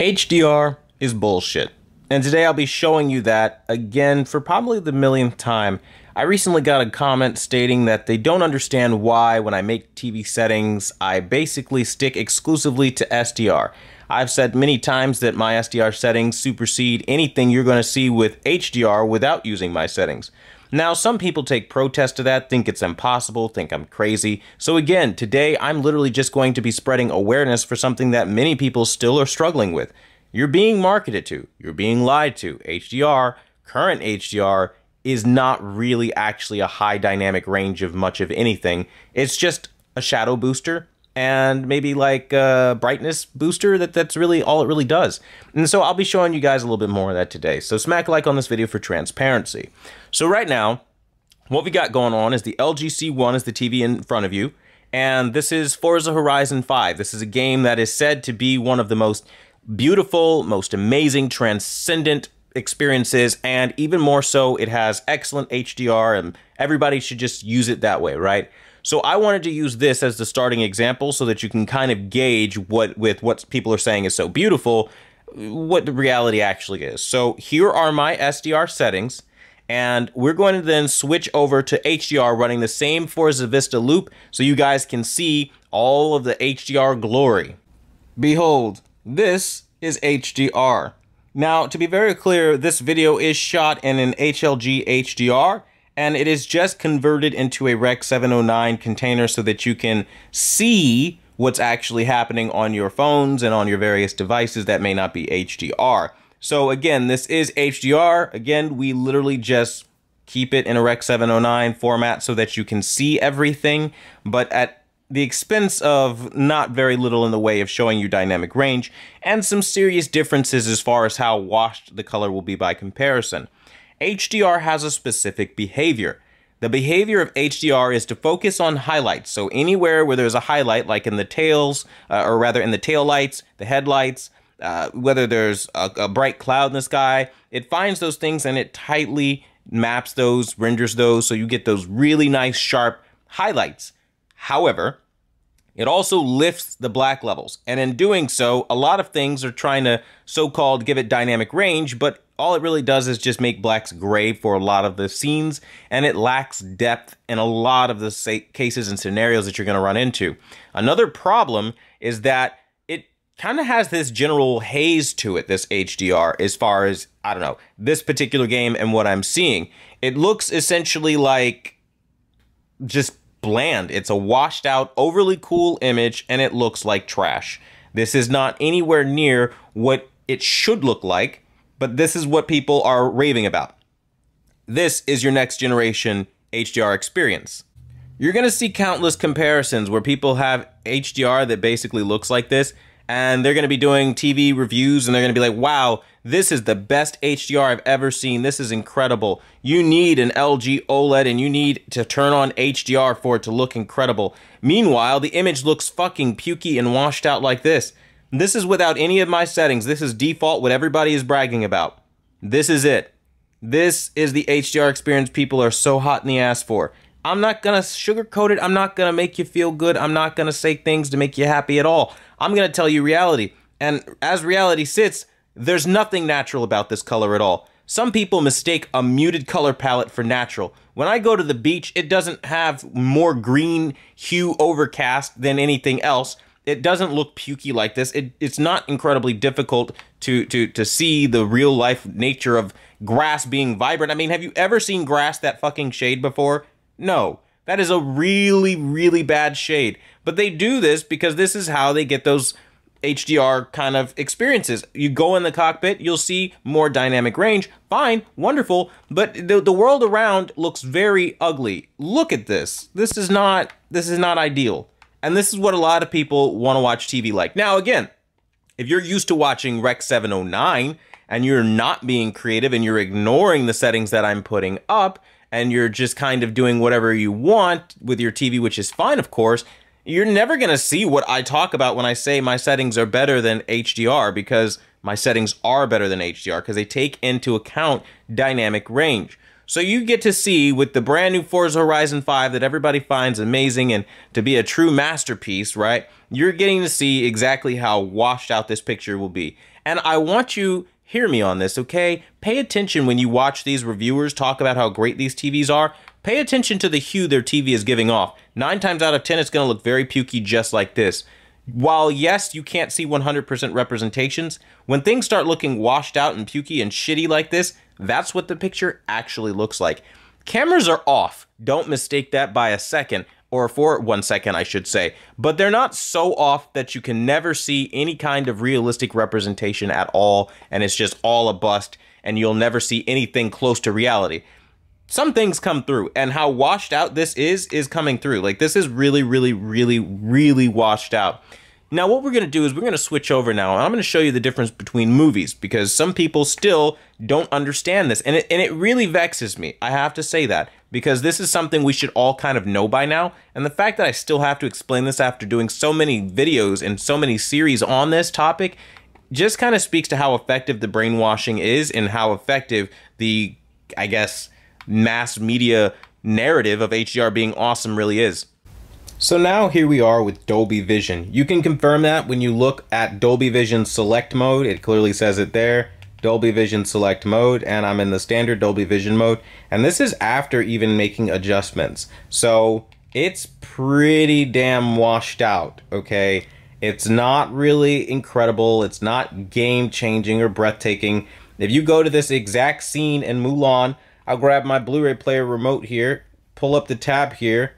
HDR is bullshit. And today I'll be showing you that again for probably the millionth time. I recently got a comment stating that they don't understand why when I make TV settings, I basically stick exclusively to SDR. I've said many times that my SDR settings supersede anything you're going to see with HDR without using my settings. Now, some people take protest to that, think it's impossible, think I'm crazy. So, again, today I'm literally just going to be spreading awareness for something that many people still are struggling with. You're being marketed to, you're being lied to. HDR, current HDR, is not really actually a high dynamic range of much of anything. It's just a shadow booster and maybe like a brightness booster. That that's really all it really does. And so I'll be showing you guys a little bit more of that today. So smack like on this video for transparency. So right now, what we got going on is the LG C1 is the TV in front of you, and this is Forza Horizon 5. This is a game that is said to be one of the most beautiful, most amazing, transcendent experiences, and even more so, it has excellent HDR, and everybody should just use it that way, right? So I wanted to use this as the starting example so that you can kind of gauge what with what people are saying is so beautiful, what the reality actually is. So here are my SDR settings. And we're going to then switch over to HDR running the same Forza Vista loop so you guys can see all of the HDR glory. Behold, this is HDR. Now, to be very clear, this video is shot in an HLG HDR, and it is just converted into a Rec 709 container so that you can see what's actually happening on your phones and on your various devices that may not be HDR. So again, this is HDR. Again, we literally just keep it in a Rec 709 format so that you can see everything, but at the expense of not very little in the way of showing you dynamic range, and some serious differences as far as how washed the color will be by comparison. HDR has a specific behavior. The behavior of HDR is to focus on highlights. So anywhere where there's a highlight, like in the tails, uh, or rather in the tail lights, the headlights, uh, whether there's a, a bright cloud in the sky, it finds those things and it tightly maps those, renders those, so you get those really nice sharp highlights. However, it also lifts the black levels. And in doing so, a lot of things are trying to so-called give it dynamic range, but all it really does is just make blacks gray for a lot of the scenes, and it lacks depth in a lot of the cases and scenarios that you're going to run into. Another problem is that it kind of has this general haze to it, this HDR, as far as, I don't know, this particular game and what I'm seeing. It looks essentially like just bland. It's a washed out, overly cool image, and it looks like trash. This is not anywhere near what it should look like, but this is what people are raving about. This is your next generation HDR experience. You're gonna see countless comparisons where people have HDR that basically looks like this, and they're going to be doing TV reviews and they're going to be like, wow, this is the best HDR I've ever seen. This is incredible. You need an LG OLED and you need to turn on HDR for it to look incredible. Meanwhile, the image looks fucking pukey and washed out like this. This is without any of my settings. This is default, what everybody is bragging about. This is it. This is the HDR experience people are so hot in the ass for. I'm not going to sugarcoat it. I'm not going to make you feel good. I'm not going to say things to make you happy at all. I'm going to tell you reality. And as reality sits, there's nothing natural about this color at all. Some people mistake a muted color palette for natural. When I go to the beach, it doesn't have more green hue overcast than anything else. It doesn't look pukey like this. It, it's not incredibly difficult to, to, to see the real life nature of grass being vibrant. I mean, have you ever seen grass that fucking shade before? No, that is a really, really bad shade. But they do this because this is how they get those HDR kind of experiences. You go in the cockpit, you'll see more dynamic range. Fine, wonderful, but the, the world around looks very ugly. Look at this. This is not this is not ideal. And this is what a lot of people want to watch TV like. Now again, if you're used to watching Rec 709 and you're not being creative and you're ignoring the settings that I'm putting up, and you're just kind of doing whatever you want with your TV, which is fine, of course, you're never going to see what I talk about when I say my settings are better than HDR because my settings are better than HDR because they take into account dynamic range. So you get to see with the brand new Forza Horizon 5 that everybody finds amazing and to be a true masterpiece, right? You're getting to see exactly how washed out this picture will be. And I want you hear me on this, okay? Pay attention when you watch these reviewers talk about how great these TVs are. Pay attention to the hue their TV is giving off. Nine times out of 10, it's going to look very pukey just like this. While, yes, you can't see 100% representations, when things start looking washed out and pukey and shitty like this, that's what the picture actually looks like. Cameras are off. Don't mistake that by a second or for one second, I should say, but they're not so off that you can never see any kind of realistic representation at all, and it's just all a bust, and you'll never see anything close to reality. Some things come through, and how washed out this is, is coming through. Like, this is really, really, really, really washed out. Now, what we're going to do is we're going to switch over now, and I'm going to show you the difference between movies because some people still don't understand this, and it, and it really vexes me. I have to say that because this is something we should all kind of know by now. And the fact that I still have to explain this after doing so many videos and so many series on this topic just kind of speaks to how effective the brainwashing is and how effective the, I guess, mass media narrative of HDR being awesome really is. So now here we are with Dolby Vision. You can confirm that when you look at Dolby Vision select mode. It clearly says it there. Dolby Vision Select mode and I'm in the standard Dolby Vision mode. And this is after even making adjustments. So it's pretty damn washed out, okay? It's not really incredible. It's not game changing or breathtaking. If you go to this exact scene in Mulan, I'll grab my Blu-ray player remote here, pull up the tab here.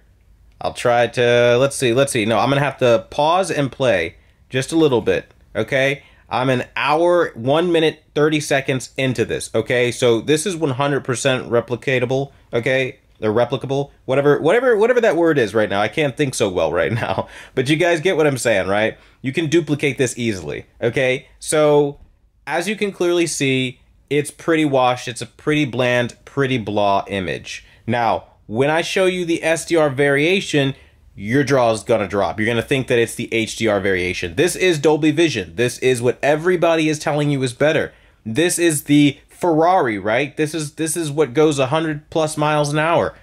I'll try to, let's see, let's see. No, I'm gonna have to pause and play just a little bit, okay? I'm an hour, one minute, 30 seconds into this. Okay. So this is 100% replicatable. Okay. Or replicable, whatever, whatever, whatever that word is right now. I can't think so well right now, but you guys get what I'm saying, right? You can duplicate this easily. Okay. So as you can clearly see, it's pretty washed. It's a pretty bland, pretty blah image. Now, when I show you the SDR variation, your draw is going to drop. You're going to think that it's the HDR variation. This is Dolby Vision. This is what everybody is telling you is better. This is the Ferrari, right? This is this is what goes 100 plus miles an hour.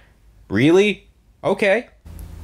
Really? Okay.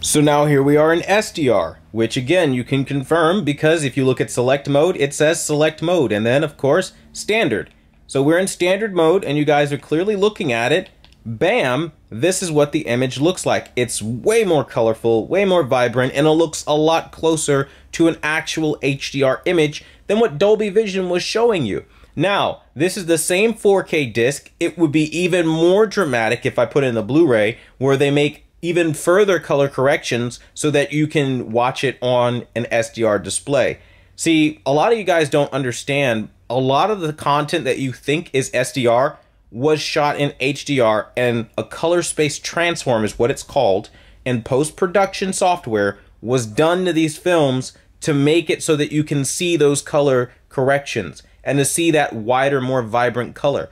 So now here we are in SDR, which again you can confirm because if you look at select mode, it says select mode and then of course standard. So we're in standard mode and you guys are clearly looking at it bam, this is what the image looks like. It's way more colorful, way more vibrant, and it looks a lot closer to an actual HDR image than what Dolby Vision was showing you. Now, this is the same 4K disc. It would be even more dramatic if I put in the Blu-ray where they make even further color corrections so that you can watch it on an SDR display. See, a lot of you guys don't understand. A lot of the content that you think is SDR was shot in HDR and a color space transform is what it's called and post production software was done to these films to make it so that you can see those color corrections and to see that wider more vibrant color.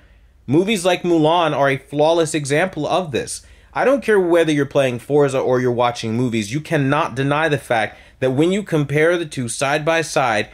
Movies like Mulan are a flawless example of this. I don't care whether you're playing Forza or you're watching movies, you cannot deny the fact that when you compare the two side by side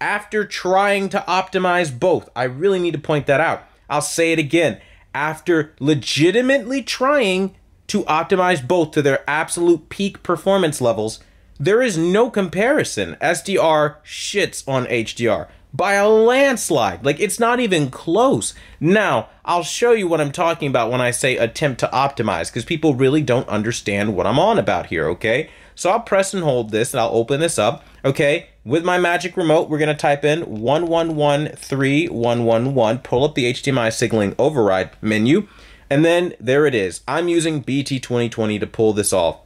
after trying to optimize both, I really need to point that out I'll say it again. After legitimately trying to optimize both to their absolute peak performance levels, there is no comparison. SDR shits on HDR by a landslide. Like, it's not even close. Now, I'll show you what I'm talking about when I say attempt to optimize, because people really don't understand what I'm on about here, okay? So I'll press and hold this and I'll open this up. Okay, with my magic remote, we're gonna type in 1113111, pull up the HDMI signaling override menu, and then there it is. I'm using BT2020 to pull this off.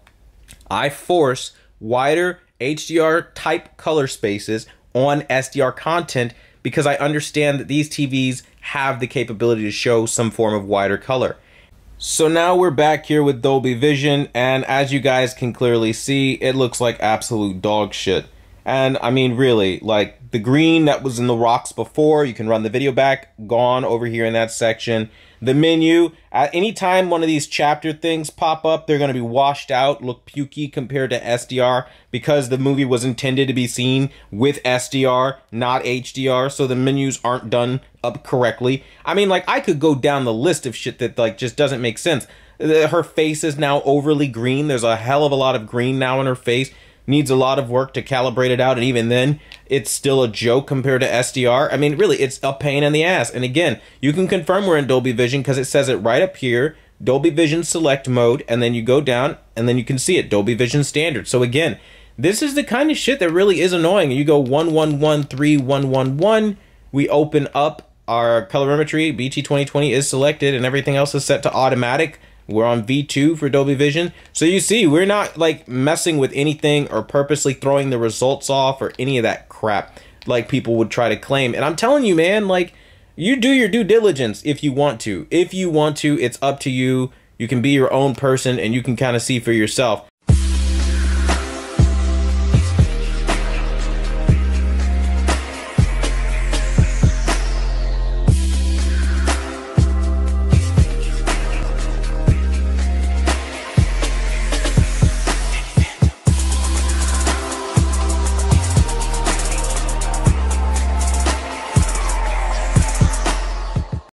I force wider HDR type color spaces on SDR content because I understand that these TVs have the capability to show some form of wider color. So now we're back here with Dolby Vision, and as you guys can clearly see, it looks like absolute dog shit. And I mean, really, like the green that was in the rocks before, you can run the video back, gone over here in that section. The menu, at any time one of these chapter things pop up, they're going to be washed out, look pukey compared to SDR because the movie was intended to be seen with SDR, not HDR. So the menus aren't done up correctly. I mean, like I could go down the list of shit that like just doesn't make sense. Her face is now overly green. There's a hell of a lot of green now in her face. Needs a lot of work to calibrate it out, and even then, it's still a joke compared to SDR. I mean, really, it's a pain in the ass. And again, you can confirm we're in Dolby Vision because it says it right up here. Dolby Vision Select Mode, and then you go down, and then you can see it, Dolby Vision Standard. So again, this is the kind of shit that really is annoying. You go one one one three one one one. we open up, our colorimetry BT2020 is selected and everything else is set to automatic. We're on V2 for Dolby Vision. So you see, we're not like messing with anything or purposely throwing the results off or any of that crap like people would try to claim. And I'm telling you, man, like you do your due diligence if you want to. If you want to, it's up to you. You can be your own person and you can kind of see for yourself.